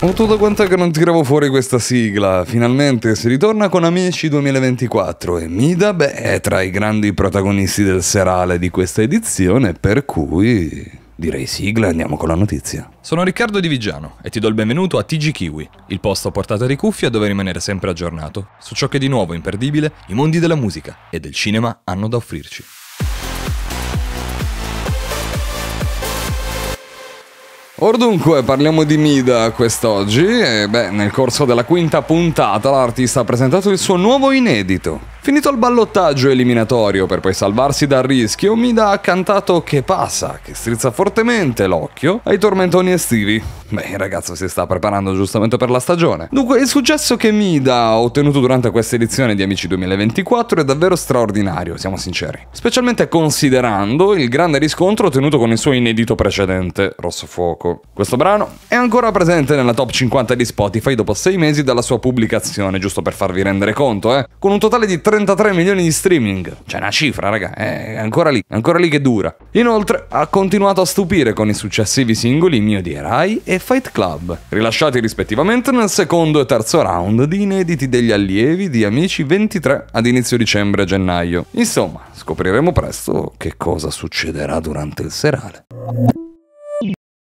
Ho tutto quanto che non tiravo fuori questa sigla, finalmente si ritorna con Amici 2024 e Mida beh è tra i grandi protagonisti del serale di questa edizione per cui... Direi sigla, e andiamo con la notizia. Sono Riccardo Di Vigiano e ti do il benvenuto a TG Kiwi, il posto a portata di cuffia dove rimanere sempre aggiornato su ciò che di nuovo imperdibile i mondi della musica e del cinema hanno da offrirci. Or dunque parliamo di Mida quest'oggi e beh, nel corso della quinta puntata l'artista ha presentato il suo nuovo inedito. Finito il ballottaggio eliminatorio per poi salvarsi dal rischio, Mida ha cantato Che passa, che strizza fortemente l'occhio ai tormentoni estivi. Beh, il ragazzo si sta preparando giustamente per la stagione. Dunque, il successo che Mida ha ottenuto durante questa edizione di Amici 2024 è davvero straordinario, siamo sinceri. Specialmente considerando il grande riscontro ottenuto con il suo inedito precedente, Rosso Fuoco. Questo brano è ancora presente nella top 50 di Spotify dopo 6 mesi dalla sua pubblicazione, giusto per farvi rendere conto, eh? Con un totale di 3 33 milioni di streaming. C'è una cifra, raga, eh, è ancora lì, è ancora lì che dura. Inoltre ha continuato a stupire con i successivi singoli Mio di Rai e Fight Club, rilasciati rispettivamente nel secondo e terzo round di inediti degli allievi di Amici 23 ad inizio dicembre e gennaio. Insomma, scopriremo presto che cosa succederà durante il serale.